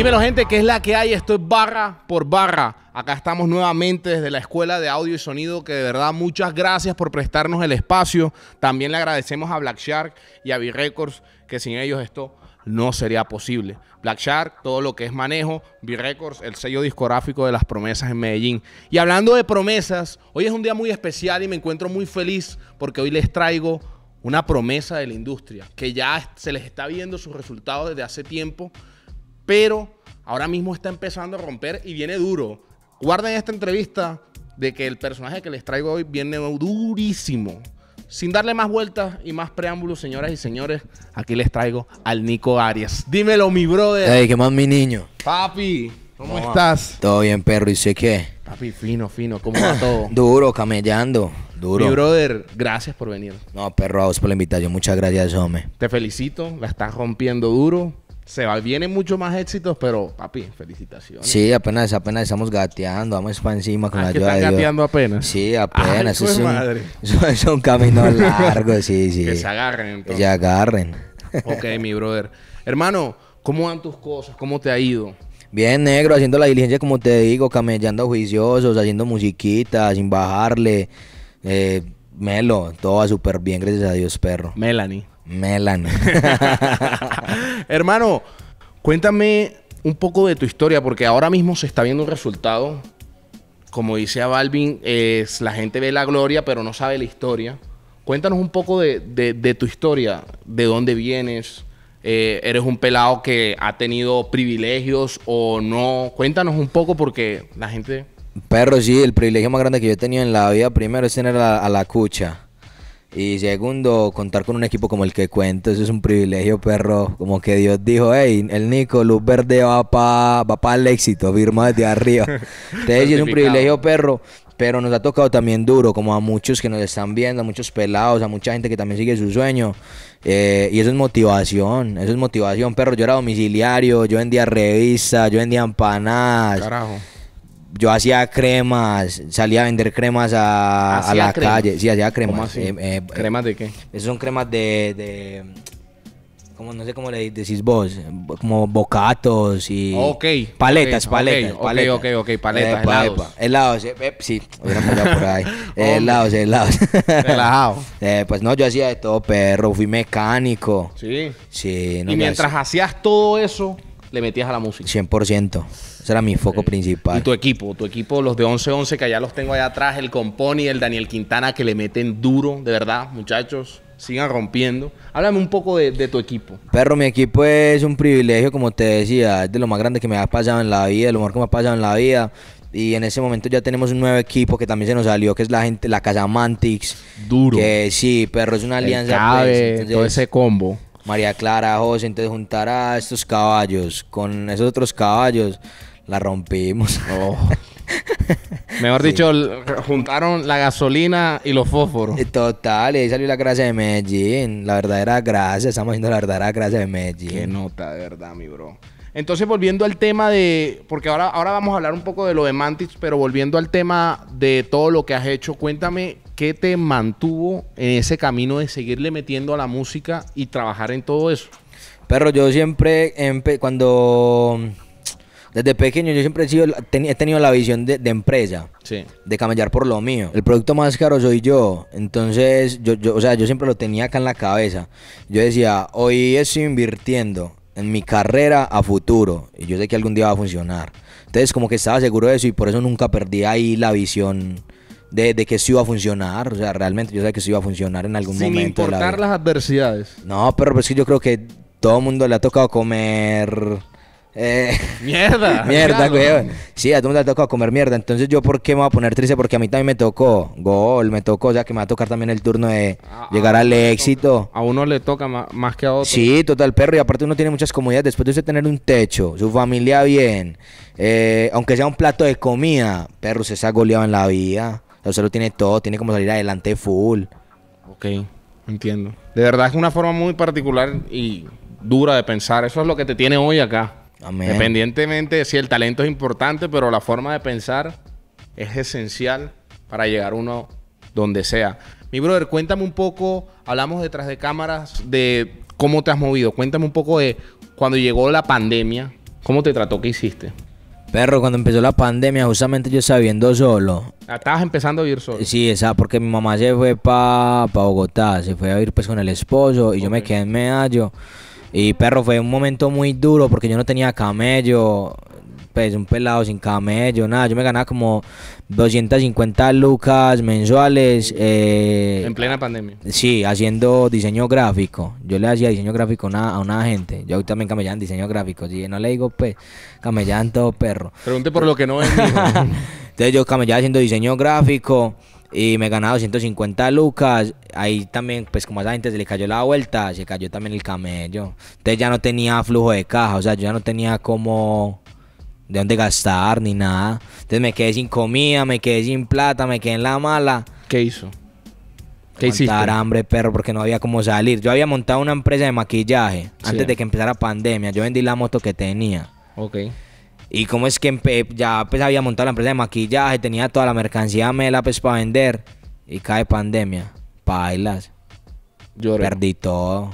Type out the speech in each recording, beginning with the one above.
Dímelo gente, ¿qué es la que hay? Esto es barra por barra. Acá estamos nuevamente desde la Escuela de Audio y Sonido, que de verdad muchas gracias por prestarnos el espacio. También le agradecemos a Black Shark y a B-Records, que sin ellos esto no sería posible. Black Shark, todo lo que es manejo, B-Records, el sello discográfico de las promesas en Medellín. Y hablando de promesas, hoy es un día muy especial y me encuentro muy feliz porque hoy les traigo una promesa de la industria, que ya se les está viendo sus resultados desde hace tiempo, pero ahora mismo está empezando a romper y viene duro. Guarden esta entrevista de que el personaje que les traigo hoy viene durísimo. Sin darle más vueltas y más preámbulos, señoras y señores, aquí les traigo al Nico Arias. Dímelo, mi brother. Hey, ¿qué más, mi niño? Papi, ¿cómo, estás? Todo bien, perro, ¿y sé qué? Papi, fino, fino, ¿cómo va todo? Duro, camellando. Duro. Mi brother, gracias por venir. No, perro, a vos por la invitación. Muchas gracias, hombre. Te felicito, la estás rompiendo duro se va, vienen mucho más éxitos, pero papi, felicitaciones. Sí, apenas, apenas estamos gateando, vamos para encima con ah, la ayuda están gateando apenas. Sí, apenas. eso es, madre. Un, es, un, camino largo, sí, sí. Que se agarren entonces. Que se agarren. ok, mi brother. Hermano, ¿cómo van tus cosas? ¿Cómo te ha ido? Bien, negro, haciendo la diligencia como te digo, camellando juiciosos, haciendo musiquita, sin bajarle. Eh, Melo, todo va súper bien, gracias a Dios, perro. Melanie. Melan. Hermano, cuéntame un poco de tu historia, porque ahora mismo se está viendo un resultado. Como dice a Balvin, es, la gente ve la gloria, pero no sabe la historia. Cuéntanos un poco de, tu historia, de dónde vienes. Eh, eres un pelado que ha tenido privilegios o no. Cuéntanos un poco porque la gente... Perro, sí, el privilegio más grande que yo he tenido en la vida primero es tener a la cucha. Y segundo, contar con un equipo como el que cuento, eso es un privilegio, perro. Como que Dios dijo, hey, el Nico, luz verde va para va pa el éxito, firma desde arriba. Entonces, sí es un privilegio, perro. Pero nos ha tocado también duro, como a muchos que nos están viendo, a muchos pelados, a mucha gente que también sigue su sueño. Eh, y eso es motivación, eso es motivación, perro. Yo era domiciliario, yo vendía revistas, yo vendía empanadas. Carajo yo hacía cremas, salía a vender cremas a, a la calle. Sí, hacía cremas. ¿Cómo así? Eh, eh, eh, ¿Cremas de qué? Esas son cremas de, de. como, no sé cómo le decís vos, como bocatos y. Okay. Paletas, paletas, paletas. Ok, ok, ok, paletas. El helados. helados, sí, por ahí. helados, helados. Relajado. pues no, yo hacía de todo, perro, fui mecánico. Sí. Sí, no Y mientras hacías todo eso le metías a la música. 100%. Ese era mi foco principal. Y tu equipo, tu equipo, los de 11-11 que allá los tengo allá atrás, el Componi, el Daniel Quintana, que le meten duro, de verdad, muchachos. Sigan rompiendo. Háblame un poco de, tu equipo. Perro, mi equipo es un privilegio, como te decía. Es de lo más grande que me ha pasado en la vida, de lo mejor que me ha pasado en la vida y en ese momento ya tenemos un nuevo equipo que también se nos salió, que es la gente, la Casa Duro. Que sí, perro, es una alianza. Pues, Cabe, todo ese combo. María Clara, José, entonces juntar a estos caballos con esos otros caballos, la rompimos. Oh. Mejor dicho, juntaron la gasolina y los fósforos. Eh, total, y ahí salió la gracia de Medellín. La verdadera gracia, estamos haciendo la verdadera gracia de Medellín. Qué nota, de verdad, mi bro. Entonces, volviendo al tema de. Porque ahora, ahora vamos a hablar un poco de lo de Mantis, pero volviendo al tema de todo lo que has hecho, cuéntame ¿qué te mantuvo en ese camino de seguirle metiendo a la música y trabajar en todo eso? Pero yo siempre, cuando, desde pequeño, yo siempre he, tenido la visión de, empresa, sí. de camellar por lo mío. El producto más caro soy yo, entonces, yo, yo, o sea, yo siempre lo tenía acá en la cabeza. Yo decía, hoy estoy invirtiendo en mi carrera a futuro y yo sé que algún día va a funcionar. Entonces, como que estaba seguro de eso y por eso nunca perdí ahí la visión de, que si iba a funcionar. O sea, realmente yo sabía que si iba a funcionar en algún momento. Sin importar las adversidades. No, pero es pues que yo creo que todo el mundo le ha tocado comer. Eh, mierda. mierda, güey. Sí, a todo el mundo le ha tocado comer mierda. Entonces, ¿yo por qué me voy a poner triste? Porque a mí también me tocó gol, me tocó. O sea, que me va a tocar también el turno de llegar al éxito. A uno le toca más, que a otro. Sí, total, perro. Y aparte, uno tiene muchas comodidades. Después de usted tener un techo, su familia bien, eh, aunque sea un plato de comida, perro, se ha goleado en la vida. Entonces lo tiene todo, tiene como salir adelante full. Ok, entiendo. De verdad es una forma muy particular y dura de pensar. Eso es lo que te tiene hoy acá. Amén. Independientemente de si el talento es importante, pero la forma de pensar es esencial para llegar uno donde sea. Mi brother, cuéntame un poco, hablamos detrás de cámaras de cómo te has movido. Cuéntame un poco de cuando llegó la pandemia, cómo te trató, qué hiciste. Perro, cuando empezó la pandemia, justamente yo estaba viviendo solo. Ah, estabas empezando a vivir solo. Sí, esa, porque mi mamá se fue para pa Bogotá, se fue a vivir pues con el esposo y yo me quedé en Medallo. Y perro, fue un momento muy duro porque yo no tenía camello, pues un pelado sin camello, nada, yo me ganaba como 250 lucas mensuales. Eh, en plena pandemia. Sí, haciendo diseño gráfico. Yo le hacía diseño gráfico a una gente. Yo también en diseño gráfico. Y no le digo, pues, en todo perro. Pregunte por lo que no es. Entonces yo camellaba haciendo diseño gráfico y me ganaba 250 lucas. Ahí también, pues como a esa gente se le cayó la vuelta, se cayó también el camello. Entonces ya no tenía flujo de caja, o sea, yo ya no tenía como de dónde gastar ni nada. Entonces me quedé sin comida, me quedé sin plata, me quedé en la mala. ¿Qué hizo? ¿Qué hiciste? hambre, perro, porque no había cómo salir. Yo había montado una empresa de maquillaje antes de que empezara pandemia. Yo vendí la moto que tenía. Ok. Y como es que ya pues había montado la empresa de maquillaje, tenía toda la mercancía mela pues para vender. Y cae pandemia. Pailas. Lloré. Perdí todo.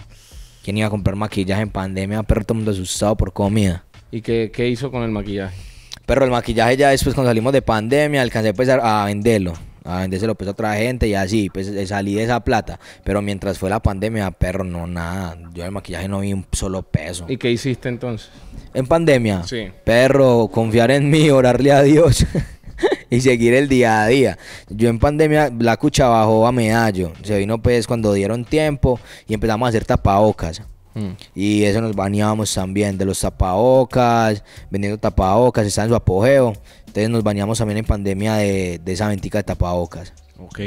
¿Quién iba a comprar maquillaje en pandemia? Perro, todo el mundo asustado por comida. ¿Y qué, hizo con el maquillaje? Pero el maquillaje ya después cuando salimos de pandemia alcancé pues a, venderlo. A vendérselo pues a otra gente y así, pues eh, salí de esa plata. Pero mientras fue la pandemia, perro, no nada. Yo el maquillaje no vi un solo peso. ¿Y qué hiciste entonces? En pandemia. Sí. Perro, confiar en mí, orarle a Dios. y seguir el día a día. Yo en pandemia, la cucha bajó a medallo. Se vino pues cuando dieron tiempo y empezamos a hacer tapabocas. Mm. Y eso nos bañábamos también de los tapabocas, vendiendo tapabocas, está en su apogeo. Entonces nos bañamos también en pandemia de, de esa ventica de tapabocas. Ok.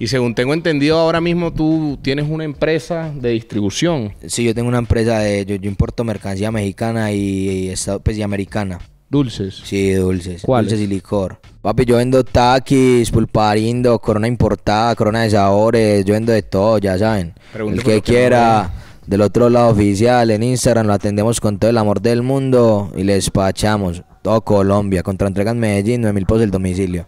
Y según tengo entendido, ahora mismo tú tienes una empresa de distribución. Sí, yo tengo una empresa de. Yo, importo mercancía mexicana y, esta pues, y americana. ¿Dulces? Sí, dulces. Dulces y licor. Papi, yo vendo taquis, pulparindo, corona importada, corona de sabores, yo vendo de todo, ya saben. El que quiera del otro lado oficial en Instagram. Lo atendemos con todo el amor del mundo y le despachamos. Todo Colombia. Contra entrega en Medellín, 9000 poses el domicilio.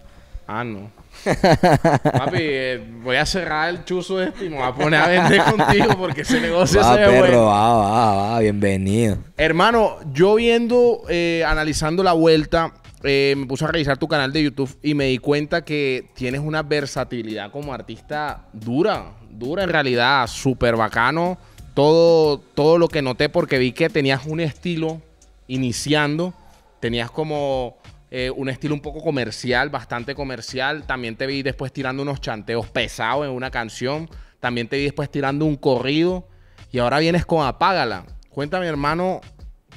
Ah, no. Papi, eh, voy a cerrar el chuzo este y me voy a poner a vender contigo porque ese negocio va, se ve perro, Va, va, bienvenido. Hermano, yo viendo, eh, analizando la vuelta, eh, me puse a revisar tu canal de YouTube y me di cuenta que tienes una versatilidad como artista dura, dura en realidad, súper bacano todo, todo lo que noté porque vi que tenías un estilo iniciando, tenías como eh, un estilo un poco comercial, bastante comercial. También te vi después tirando unos chanteos pesados en una canción. También te vi después tirando un corrido. Y ahora vienes con Apágala. Cuéntame, hermano,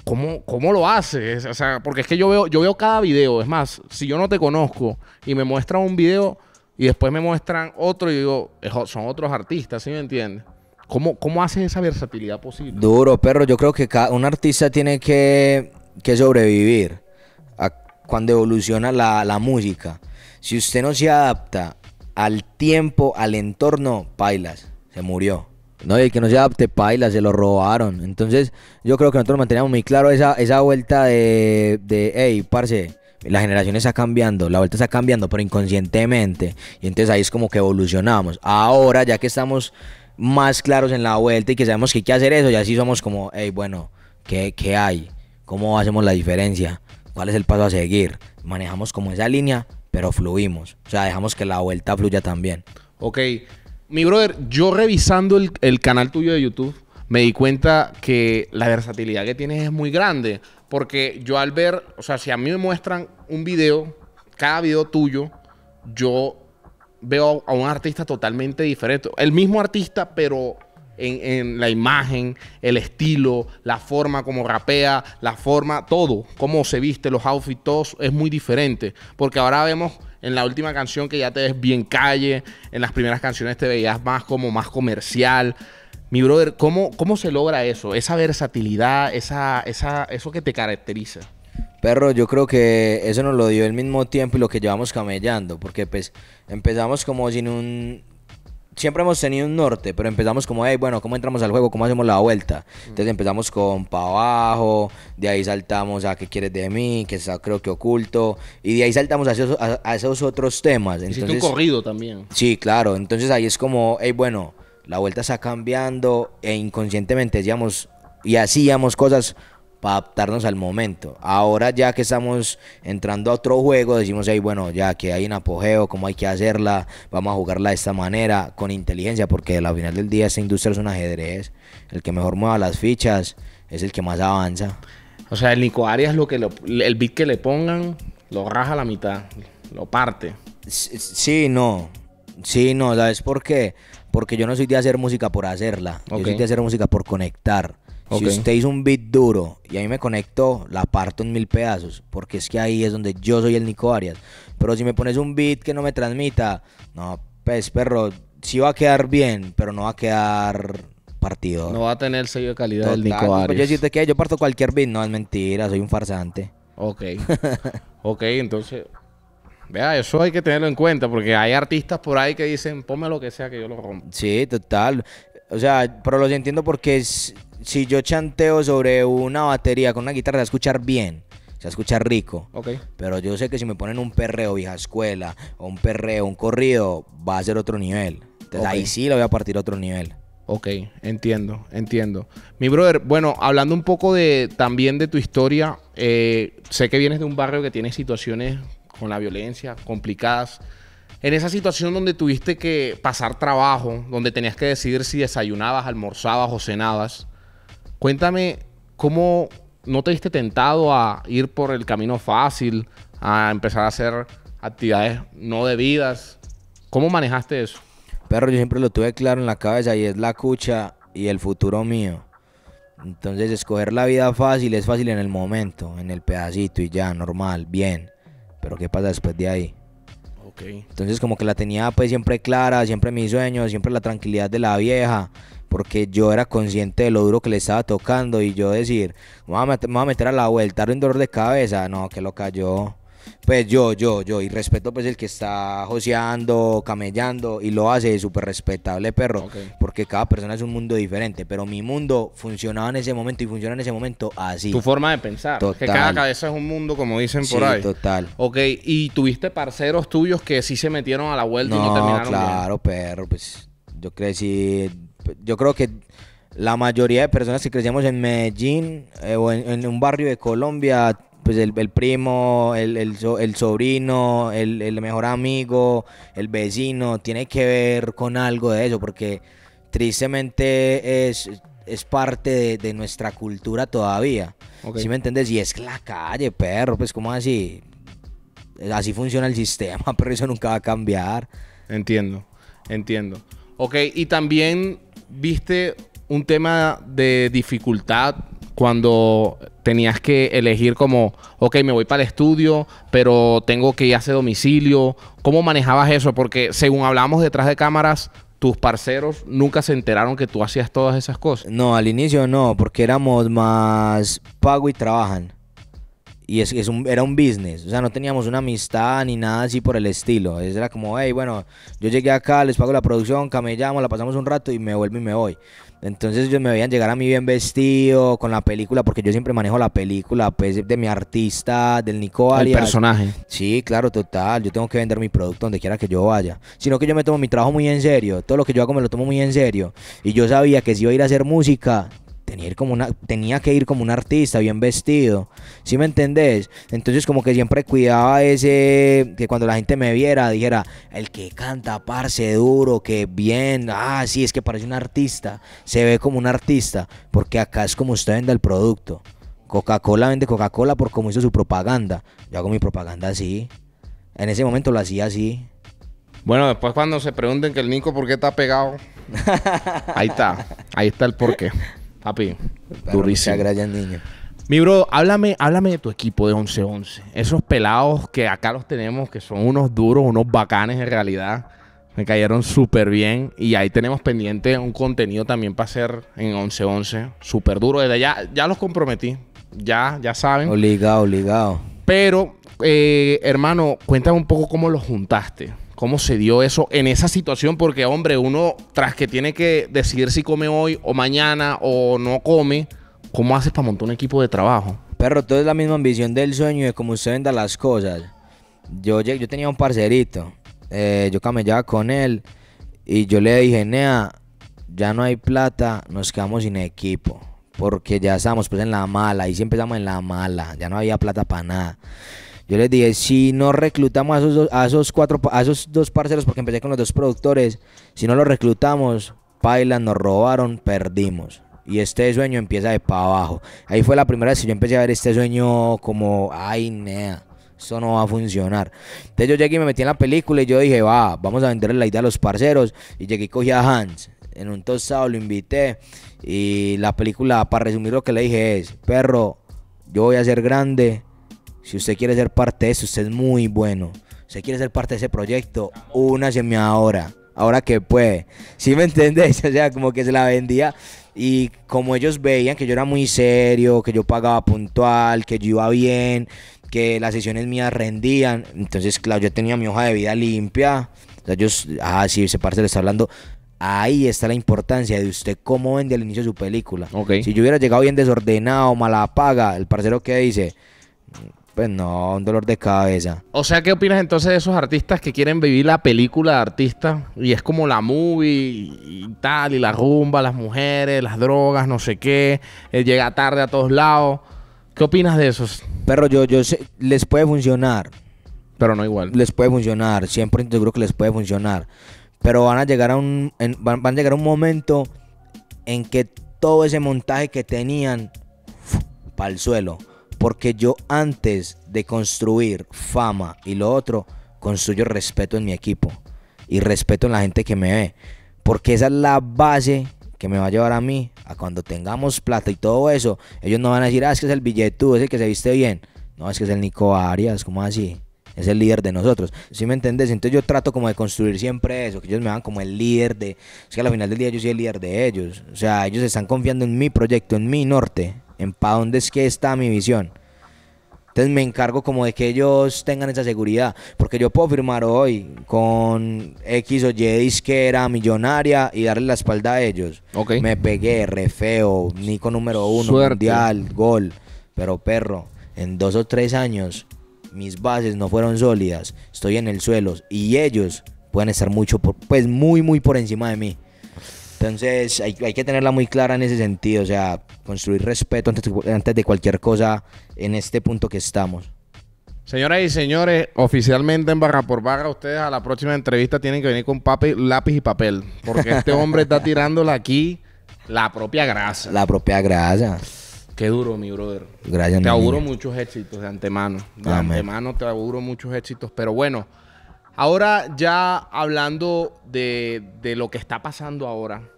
¿cómo, cómo lo haces? O sea, porque es que yo veo, yo veo cada video. Es más, si yo no te conozco y me muestran un video y después me muestran otro y digo, son otros artistas, ¿sí me entiendes? ¿Cómo, hace esa versatilidad posible? Duro, perro. Yo creo que cada, un artista tiene que, sobrevivir cuando evoluciona la, música. Si usted no se adapta al tiempo, al entorno, pailas, se murió. No, y el que no se adapte, pailas, se lo robaron. Entonces, yo creo que nosotros manteníamos muy claro esa, esa vuelta de, de, hey, parce, la generación está cambiando, la vuelta está cambiando, pero inconscientemente. Y entonces ahí es como que evolucionamos. Ahora, ya que estamos más claros en la vuelta y que sabemos que hay que hacer eso y así somos como, hey, bueno, ¿qué, hay? ¿Cómo hacemos la diferencia? ¿Cuál es el paso a seguir? Manejamos como esa línea, pero fluimos. O sea, dejamos que la vuelta fluya también. Ok. Mi brother, yo revisando el, el canal tuyo de YouTube, me di cuenta que la versatilidad que tienes es muy grande. Porque yo al ver, o sea, si a mí me muestran un video, cada video tuyo, yo veo a, un artista totalmente diferente. El mismo artista, pero en, la imagen, el estilo, la forma como rapea, la forma, todo, cómo se viste, los outfits, es muy diferente. Porque ahora vemos en la última canción que ya te ves bien calle, en las primeras canciones te veías más como más comercial. Mi brother, ¿cómo, cómo se logra eso? Esa versatilidad, eso que te caracteriza. Perro, yo creo que eso nos lo dio el mismo tiempo y lo que llevamos camellando, porque pues empezamos como sin un... Siempre hemos tenido un norte, pero empezamos como, hey, bueno, ¿cómo entramos al juego? ¿Cómo hacemos la vuelta? Mm. Entonces empezamos con pa' abajo, de ahí saltamos a qué quieres de mí, que creo que oculto, y de ahí saltamos a esos, otros temas. Entonces, un corrido también. Sí, claro, entonces ahí es como, hey, bueno, la vuelta está cambiando e inconscientemente decíamos y hacíamos cosas para adaptarnos al momento. Ahora ya que estamos entrando a otro juego, decimos, ahí bueno, ya que hay un apogeo, cómo hay que hacerla, vamos a jugarla de esta manera, con inteligencia, porque al final del día esta industria es un ajedrez. El que mejor mueva las fichas es el que más avanza. O sea, el Nico Arias, lo que el beat que le pongan, lo raja a la mitad, lo parte. Sí, no. Sí, no, ¿sabes por qué? Porque yo no soy de hacer música por hacerla. Yo soy de hacer música por conectar si usted hizo un beat duro y a mí me conectó, la parto en mil pedazos, porque es que ahí es donde yo soy el Nico Arias. Pero si me pones un beat que no me transmita, no, pues perro, sí va a quedar bien, pero no va a quedar partido. No va a tener sello de calidad del Nico Arias. yo que yo parto cualquier beat, no es mentira, soy un farsante. Ok. ok, entonces. Vea, eso hay que tenerlo en cuenta porque hay artistas por ahí que dicen, ponme lo que sea que yo lo rompa. Sí, total. O sea, pero los entiendo porque si yo chanteo sobre una batería con una guitarra, se va a escuchar bien, se va a escuchar rico. Okay. Pero yo sé que si me ponen un perreo vieja escuela o un perreo, un corrido, va a ser otro nivel. Entonces ahí sí lo voy a partir a otro nivel. Ok, entiendo, entiendo. Mi brother, bueno, hablando un poco de también de tu historia, eh, sé que vienes de un barrio que tiene situaciones con la violencia complicadas en esa situación donde tuviste que pasar trabajo, donde tenías que decidir si desayunabas, almorzabas o cenabas, cuéntame cómo no te diste tentado a ir por el camino fácil, a empezar a hacer actividades no debidas. ¿Cómo manejaste eso? Perro, yo siempre lo tuve claro en la cabeza y es la cucha y el futuro mío. Entonces, escoger la vida fácil es fácil en el momento, en el pedacito y ya, normal, bien. Pero ¿qué pasa después de ahí? Entonces como que la tenía pues siempre clara, siempre mis sueños, siempre la tranquilidad de la vieja, porque yo era consciente de lo duro que le estaba tocando y yo decir, me a meter, a, meter a la vuelta, un dolor de cabeza, no, que lo cayó. Pues yo, yo, yo, y respeto pues el que está joseando, camellando y lo hace súper respetable, perro, porque cada persona es un mundo diferente, pero mi mundo funcionaba en ese momento y funciona en ese momento así. Tu forma de pensar, total. que cada cabeza es un mundo, como dicen por ahí. total. Ok, y tuviste parceros tuyos que sí se metieron a la vuelta y no terminaron claro, perro, pues yo crecí, yo creo que la mayoría de personas que crecíamos en Medellín eh, o en, un barrio de Colombia pues el, primo, el, sobrino, el, mejor amigo, el vecino, tiene que ver con algo de eso, porque tristemente es, es parte de, nuestra cultura todavía. Si ¿Sí me entiendes? Y es la calle, perro, pues como así, así funciona el sistema, pero eso nunca va a cambiar. Entiendo, entiendo. Ok, y también viste un tema de dificultad cuando tenías que elegir como, ok, me voy para el estudio, pero tengo que ir a ese domicilio. ¿Cómo manejabas eso? Porque según hablamos detrás de cámaras, tus parceros nunca se enteraron que tú hacías todas esas cosas. No, al inicio no, porque éramos más pago y trabajan y es, un, era un business, o sea, no teníamos una amistad ni nada así por el estilo. Era como, hey, bueno, yo llegué acá, les pago la producción, camellamos, la pasamos un rato y me vuelvo y me voy. Entonces ellos me veían llegar a mí bien vestido, con la película, porque yo siempre manejo la película, pues, de mi artista, del Nico Arias. El personaje. Sí, claro, total. Yo tengo que vender mi producto donde quiera que yo vaya. Sino que yo me tomo mi trabajo muy en serio. Todo lo que yo hago me lo tomo muy en serio. Y yo sabía que si iba a ir a hacer música, Tenía, como tenía que ir como un artista, bien vestido. ¿Sí me entendés? Entonces, como que siempre cuidaba ese. Que cuando la gente me viera, dijera: El que canta, parce, duro, que bien. Ah, sí, es que parece un artista. Se ve como un artista. Porque acá es como usted vende el producto. Coca-Cola vende Coca-Cola por cómo hizo su propaganda. Yo hago mi propaganda así. En ese momento lo hacía así. Bueno, después cuando se pregunten que el Nico por qué está pegado. ahí está. Ahí está el porqué. Papi, durísimo. niño. Mi bro, háblame, háblame de tu equipo de 11-11. Esos pelados que acá los tenemos, que son unos duros, unos bacanes en realidad. Me cayeron súper bien. Y ahí tenemos pendiente un contenido también para hacer en 11-11. Súper duro. Desde ya, ya los comprometí. Ya, ya saben. Obligado, obligado. Pero, eh, hermano, cuéntame un poco cómo los juntaste cómo se dio eso en esa situación, porque hombre, uno tras que tiene que decidir si come hoy o mañana o no come, ¿cómo haces para montar un equipo de trabajo? Pero todo es la misma ambición del sueño de cómo usted venda las cosas. Yo, yo tenía un parcerito, eh, yo camellaba con él y yo le dije, Nea, ya no hay plata, nos quedamos sin equipo. Porque ya estamos pues en la mala, y siempre estamos en la mala, ya no había plata para nada. Yo les dije, si no reclutamos a esos, dos, a esos cuatro, esos dos parceros, porque empecé con los dos productores, si no los reclutamos, paila nos robaron, perdimos. Y este sueño empieza de para abajo. Ahí fue la primera vez que yo empecé a ver este sueño como, ay, nea, eso no va a funcionar. Entonces yo llegué y me metí en la película y yo dije, va, vamos a venderle la idea a los parceros. Y llegué y cogí a Hans en un tostado lo invité y la película, para resumir lo que le dije es, perro, yo voy a ser grande, si usted quiere ser parte de eso, usted es muy bueno. Si usted quiere ser parte de ese proyecto, una únaseme ahora. Ahora que puede. ¿Sí me entendés? O sea, como que se la vendía. Y como ellos veían que yo era muy serio, que yo pagaba puntual, que yo iba bien, que las sesiones mías rendían. Entonces, claro, yo tenía mi hoja de vida limpia. O sea, ellos, ah, sí, ese parce está hablando. Ahí está la importancia de usted cómo vende al inicio de su película. Si yo hubiera llegado bien desordenado, malapaga, el parcero ¿qué dice, pues no, un dolor de cabeza. O sea, ¿qué opinas entonces de esos artistas que quieren vivir la película de artista? Y es como la movie y tal, y la rumba, las mujeres, las drogas, no sé qué. Eh, llega tarde a todos lados. ¿Qué opinas de esos? Pero yo, yo sé, les puede funcionar. Pero no igual. Les puede funcionar, siempre creo que les puede funcionar. Pero van a llegar a un, van, a llegar un momento en que todo ese montaje que tenían para el suelo. Porque yo antes de construir fama y lo otro, construyo respeto en mi equipo y respeto en la gente que me ve. Porque esa es la base que me va a llevar a mí a cuando tengamos plata y todo eso. Ellos no van a decir, ah, es que es el billetudo, es el que se viste bien. No, es que es el Nico Arias, Como así? Es el líder de nosotros. ¿Sí me entendés? Entonces yo trato como de construir siempre eso, que ellos me van como el líder de. Es que al final del día yo soy el líder de ellos. O sea, ellos están confiando en mi proyecto, en mi norte en para dónde es que está mi visión. Entonces me encargo como de que ellos tengan esa seguridad, porque yo puedo firmar hoy con X o Y disquera millonaria y darle la espalda a ellos. Me pegué, re feo, Nico número uno, mundial, gol, pero perro, en dos o tres años mis bases no fueron sólidas, estoy en el suelo y ellos pueden estar mucho, pues muy, muy por encima de mí. Entonces hay, que tenerla muy clara en ese sentido, o sea, construir respeto antes, de cualquier cosa en este punto que estamos. Señoras y señores, oficialmente en barra por barra, ustedes a la próxima entrevista tienen que venir con papel, lápiz y papel, porque este hombre está tirándola aquí la propia grasa. La propia grasa. Qué duro, mi brother. Gracias, te auguro muchos éxitos de antemano. De antemano te auguro muchos éxitos, pero bueno. Ahora ya hablando de, lo que está pasando ahora.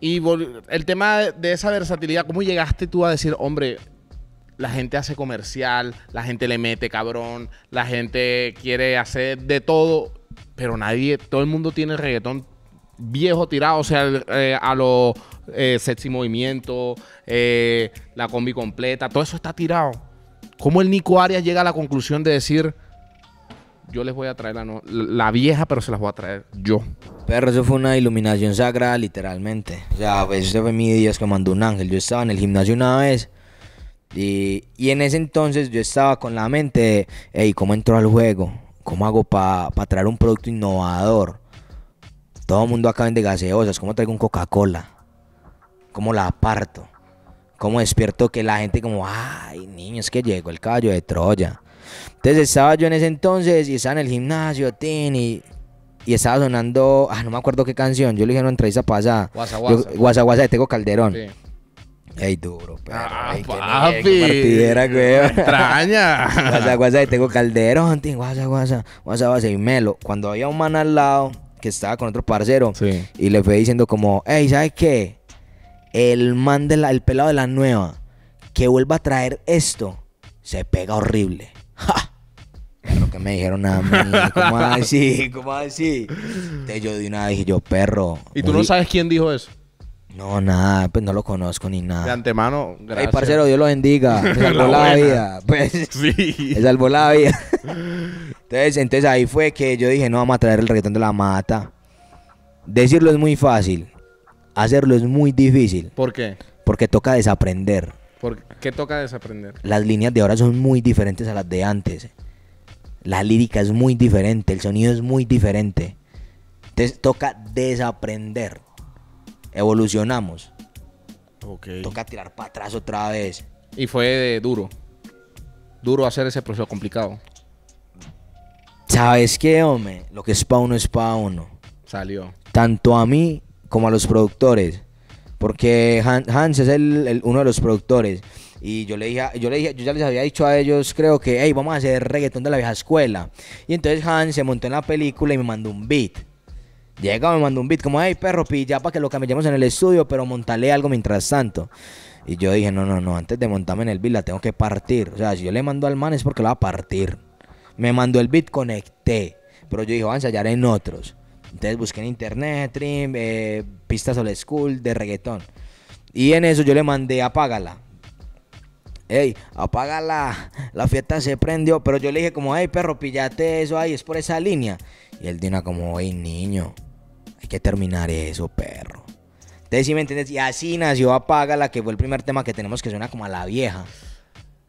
Y el tema de, esa versatilidad, ¿cómo llegaste tú a decir, hombre, la gente hace comercial, la gente le mete cabrón, la gente quiere hacer de todo, pero nadie, todo el mundo tiene reggaetón viejo tirado, o sea, eh, a los eh, sexy movimiento, eh, la combi completa, todo eso está tirado. ¿Cómo el Nico Arias llega a la conclusión de decir, yo les voy a traer la, vieja, pero se las voy a traer yo. Pero eso fue una iluminación sagrada, literalmente. O sea, pues ese fue mi Dios que mandó un ángel. Yo estaba en el gimnasio una vez y, y en ese entonces yo estaba con la mente hey, ¿cómo entro al juego? ¿Cómo hago para traer un producto innovador? Todo el mundo acá vende gaseosas. ¿Cómo traigo un Coca-Cola? ¿Cómo la aparto? ¿Cómo despierto que la gente como, ay, niños, que llegó el caballo de Troya? Entonces estaba yo en ese entonces y estaba en el gimnasio, tin, y, estaba sonando, ah, no me acuerdo qué canción, yo le dije en una entrevista pasada. Guasa Guasa. guasa, de Calderón. Ey, duro, pero. Ah, papi. Qué partidera, güey. Extraña. Guasa, guasa, tengo calderón, Tini, Guasa, guasa. Guasa, guasa. Y Melo, cuando había un man al lado que estaba con otro parcero. Y le fue diciendo como, ey, ¿sabes qué? El man de la, el pelado de la nueva, que vuelva a traer esto, se pega horrible lo que me dijeron a mí? ¿Cómo así? ¿Cómo así? Entonces yo de una vez dije yo, perro. ¿Y tú no sabes quién dijo eso? No, nada, pues no lo conozco ni nada. De antemano, gracias. Ay, parcero, Dios lo bendiga. Me salvó la, vida. Pues, sí. Me salvó la vida. entonces, ahí fue que yo dije, no, vamos a traer el reggaetón de la mata. Decirlo es muy fácil, hacerlo es muy difícil. ¿Por qué? Porque toca desaprender. ¿Por qué toca desaprender? Las líneas de ahora son muy diferentes a las de antes. La lírica es muy diferente, el sonido es muy diferente. Entonces toca desaprender. Evolucionamos. Okay. Toca tirar para atrás otra vez. Y fue duro. Duro hacer ese proceso complicado. ¿Sabes qué, hombre? Lo que es pa uno es para uno. Salió. Tanto a mí como a los productores. Porque Hans es uno de los productores. Y yo le dije, yo le dije, yo ya les había dicho a ellos, creo que, hey, vamos a hacer reggaetón de la vieja escuela. Y entonces Hans se montó en la película y me mandó un beat. Llega, me mandó un beat como, hey, perro, pilla para que lo cambiemos en el estudio, pero montale algo mientras tanto. Y yo dije, no, no, no, antes de montarme en el beat la tengo que partir. O sea, si yo le mando al man es porque lo va a partir. Me mandó el beat, conecté. Pero yo dije, voy a ensayar en otros. Entonces busqué en internet, trim, eh, pistas old school de reggaetón. Y en eso yo le mandé apágala hey, apaga la, fiesta se prendió. Pero yo le dije como, hey, perro, pillate eso ahí, es por esa línea. Y él una como, hey, niño, hay que terminar eso, perro. Entonces, si me entiendes? Y así nació Apaga, la que fue el primer tema que tenemos que suena como a la vieja.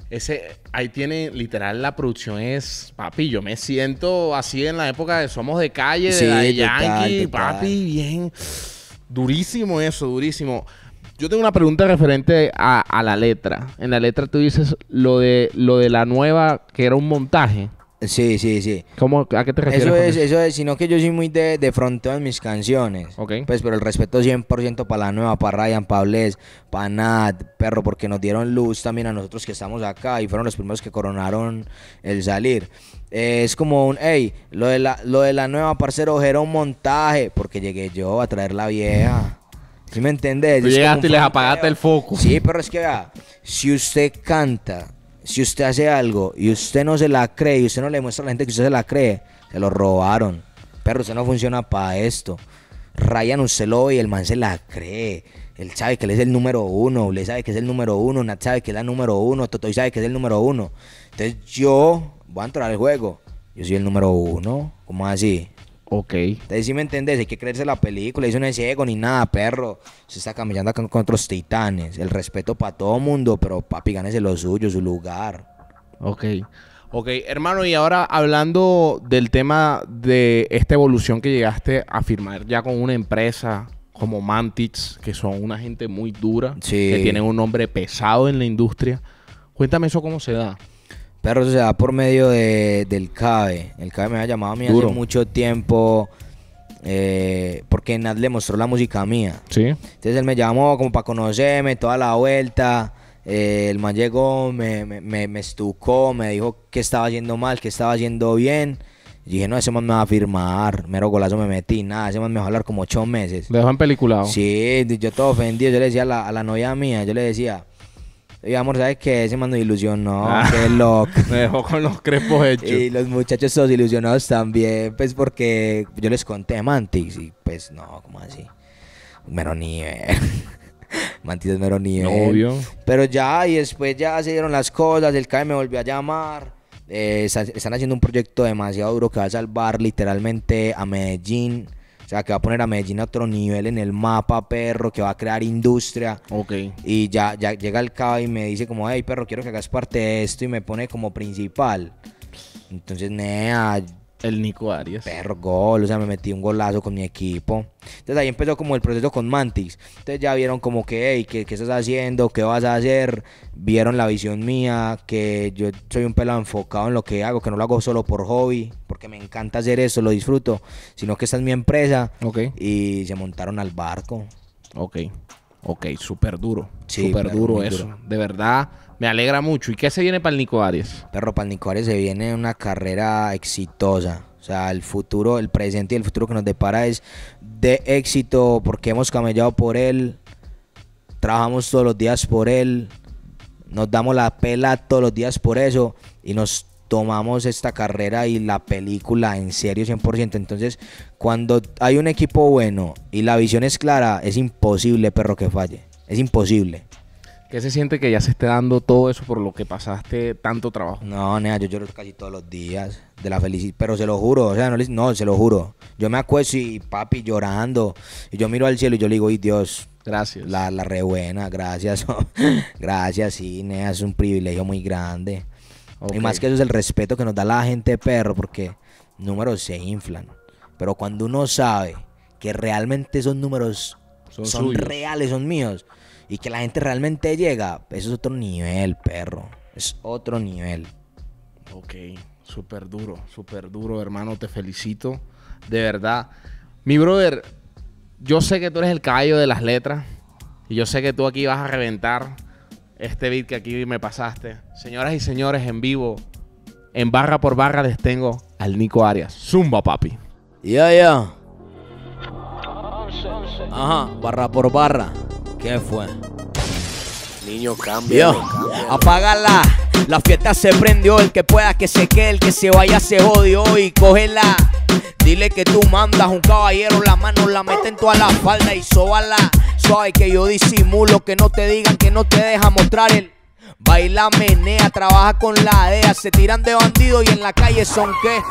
Ese, ahí tiene, literal, la producción es, papi, yo me siento así en la época de Somos de Calle, de Yankee, papi, bien, durísimo eso, durísimo. Yo tengo una pregunta referente a, la letra. En la letra tú dices lo de lo de la nueva que era un montaje. Sí, sí, sí. ¿Cómo, ¿A qué te refieres? Eso es, eso? sino que yo soy muy de, fronteo en mis canciones. Ok. Pues, pero el respeto 100% para la nueva, para Ryan, para Bles, para Nat, perro, porque nos dieron luz también a nosotros que estamos acá y fueron los primeros que coronaron el salir. Eh, es como un, hey, lo de la, lo de la nueva, parcero, era un montaje, porque llegué yo a traer la vieja. ¿Sí me entendés? Tú llegaste y les apagaste el foco. Sí, pero es que si usted canta, si usted hace algo y usted no se la cree y usted no le muestra a la gente que usted se la cree, se lo robaron. Pero usted no funciona para esto. Ryan usted lo y el man se la cree. El sabe que él es el número uno, le sabe que es el número uno, Nat sabe que es la número uno, Totoy sabe que es el número uno. Entonces yo voy a entrar al juego. Yo soy el número uno. ¿Cómo así? Ok. Entonces, si ¿sí me entendés, hay que creerse la película. Eso no es ciego ni nada, perro. Se está caminando con otros titanes. El respeto para todo mundo, pero papi, gánese lo suyo, su lugar. Ok. Ok, hermano, y ahora hablando del tema de esta evolución que llegaste a firmar ya con una empresa como Mantix, que son una gente muy dura, que tienen un nombre pesado en la industria. Cuéntame eso cómo se da. Perro se da por medio del CABE. El CABE me ha llamado a mí hace mucho tiempo. Eh, porque Nat le mostró la música mía. Sí. Entonces él me llamó como para conocerme, toda la vuelta. Eh, el man llegó, me, me, estucó, me dijo que estaba yendo mal, que estaba yendo bien. Y dije, no, ese man me va a firmar. Mero golazo me metí, nada, ese man me va a hablar como ocho meses. Lo dejan peliculado. Sí, yo todo ofendido. Yo le decía la, a la novia mía, yo le decía, y amor, ¿sabes qué? Ese mando ilusionó, ah. qué loco. Me dejó con los crepos hechos. y los muchachos todos ilusionados también, pues porque yo les conté Mantis y pues no, como así? Mero nivel. Mantis es mero nivel. No, obvio. Pero ya, y después ya se dieron las cosas, el CAE me volvió a llamar. Eh, están haciendo un proyecto demasiado duro que va a salvar literalmente a Medellín sea, que va a poner a Medellín a otro nivel en el mapa, perro, que va a crear industria. Ok. Y ya, ya llega el cabo y me dice como, hey, perro, quiero que hagas parte de esto y me pone como principal. Entonces, nea, el Nico Arias. Perro gol, o sea, me metí un golazo con mi equipo. Entonces ahí empezó como el proceso con Mantis. Entonces ya vieron como que, hey, ¿qué, ¿qué, estás haciendo? ¿Qué vas a hacer? Vieron la visión mía, que yo soy un pelo enfocado en lo que hago, que no lo hago solo por hobby, porque me encanta hacer eso, lo disfruto, sino que esta es mi empresa. Ok. Y se montaron al barco. Ok. Ok, súper duro. Sí, súper duro eso. De verdad, me alegra mucho. ¿Y qué se viene para el Nico Arias? Perro, para el Nico Arias se viene una carrera exitosa. O sea, el futuro, el presente y el futuro que nos depara es de éxito porque hemos camellado por él, trabajamos todos los días por él, nos damos la pela todos los días por eso y nos tomamos esta carrera y la película en serio 100%. Entonces, cuando hay un equipo bueno y la visión es clara, es imposible, perro, que falle. Es imposible. ¿Qué se siente que ya se esté dando todo eso por lo que pasaste tanto trabajo? No, nea, yo lloro casi todos los días de la felicidad, pero se lo juro, o sea, no, no se lo juro. Yo me acuesto y papi llorando, y yo miro al cielo y yo le digo, y Dios, gracias. La, la re buena, gracias, gracias, sí, nea, es un privilegio muy grande. Y más que eso es el respeto que nos da la gente perro, porque números se inflan, pero cuando uno sabe que realmente esos números son reales, son míos y que la gente realmente llega, eso es otro nivel, perro. Es otro nivel. Ok, súper duro, súper duro, hermano. Te felicito. De verdad. Mi brother, yo sé que tú eres el caballo de las letras. Y yo sé que tú aquí vas a reventar este beat que aquí me pasaste. Señoras y señores, en vivo, en barra por barra, Les tengo al Nico Arias. Zumba, papi. Ya, ya. Ajá, barra por barra. ¿Qué fue? Niño, cambia. Apágala. La fiesta se prendió. El que pueda que se quede, el que se vaya se jodió. Y cógela. Dile que tú mandas un caballero, la mano la mete en toda la falda y sóbala. Suave que yo disimulo, que no te digan, que no te deja mostrar el. Baila, menea, trabaja con la DEA. Se tiran de bandido y en la calle son qué.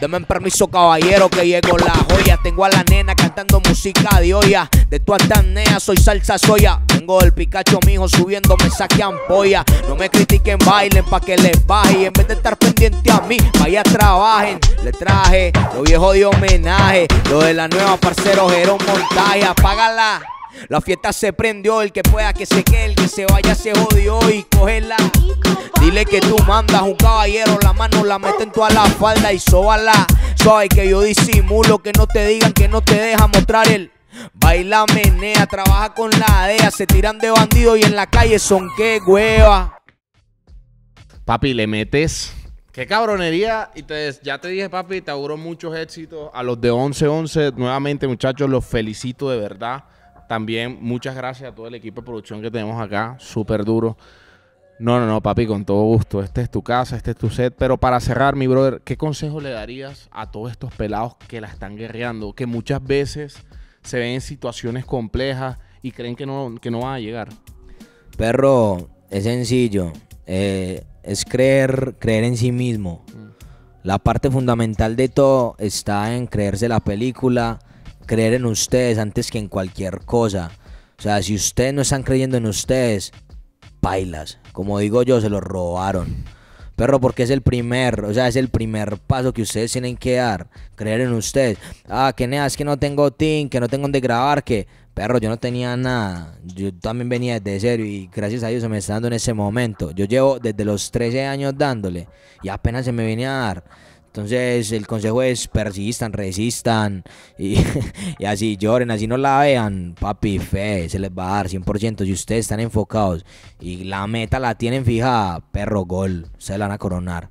Deme permiso, caballero, que llego la joya. Tengo a la nena cantando música de olla. De tu neas soy salsa soya. Tengo del Pikachu, mijo, subiendo me saquean polla. No me critiquen, bailen pa' que les baje. Y en vez de estar pendiente a mí, vaya trabajen. Le traje lo viejo de homenaje. Lo de la nueva, parcero, Jerón Montaña, Apágala. La fiesta se prendió, el que pueda que se quede, el que se vaya se jodió y cógela. Dile que tú mandas un caballero, la mano la meten en toda la falda y sóbala. Soy que yo disimulo, que no te digan que no te deja mostrar Él Baila, menea, trabaja con la DEA, se tiran de bandido y en la calle son que hueva. Papi, le metes. Qué cabronería. Y te, ya te dije, papi, te auguro muchos éxitos. A los de 11-11, nuevamente, muchachos, los felicito de verdad. También muchas gracias a todo el equipo de producción que tenemos acá, súper duro. No, no, no, papi, con todo gusto. Este es tu casa, este es tu set. Pero para cerrar, mi brother, ¿qué consejo le darías a todos estos pelados que la están guerreando? Que muchas veces se ven en situaciones complejas y creen que no, que no van a llegar. Perro, es sencillo. Eh, es creer, creer en sí mismo. Mm. La parte fundamental de todo está en creerse la película, creer en ustedes antes que en cualquier cosa. O sea, si ustedes no están creyendo en ustedes, bailas. Como digo yo, se los robaron. Perro, porque es el primer, o sea, es el primer paso que ustedes tienen que dar. Creer en ustedes. Ah, que neas, que no tengo team, que no tengo donde grabar, que... Perro, yo no tenía nada. Yo también venía desde cero y gracias a Dios se me está dando en ese momento. Yo llevo desde los 13 años dándole y apenas se me viene a dar. Entonces el consejo es persistan, resistan y, así lloren, así no la vean. Papi, fe, se les va a dar 100%. Si ustedes están enfocados y la meta la tienen fija, perro gol, se la van a coronar.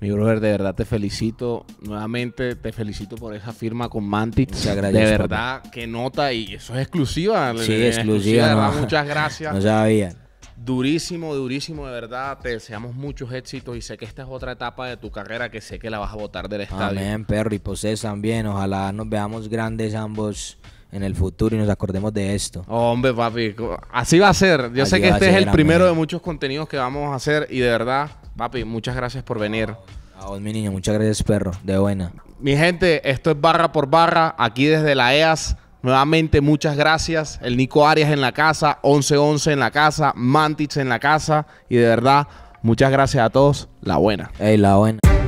Mi brother, de verdad te felicito. Nuevamente te felicito por esa firma con Mantis. De verdad, que nota y eso es exclusiva. Sí, exclusiva. Muchas gracias. No sabían durísimo, durísimo, de verdad. Te deseamos muchos éxitos y sé que esta es otra etapa de tu carrera que sé que la vas a votar del estadio. Amén, perro. Y pues también. Ojalá nos veamos grandes ambos en el futuro y nos acordemos de esto. Oh, hombre, papi, así va a ser. Yo sé que este es el primero de muchos contenidos que vamos a hacer y de verdad, papi, muchas gracias por venir. A vos, mi niño, muchas gracias, perro. De buena. Mi gente, esto es barra por barra, aquí desde la EAS. Nuevamente, muchas gracias. El Nico Arias en la casa, 1111 en la casa, Mantix en la casa. Y de verdad, muchas gracias a todos. La buena. la buena.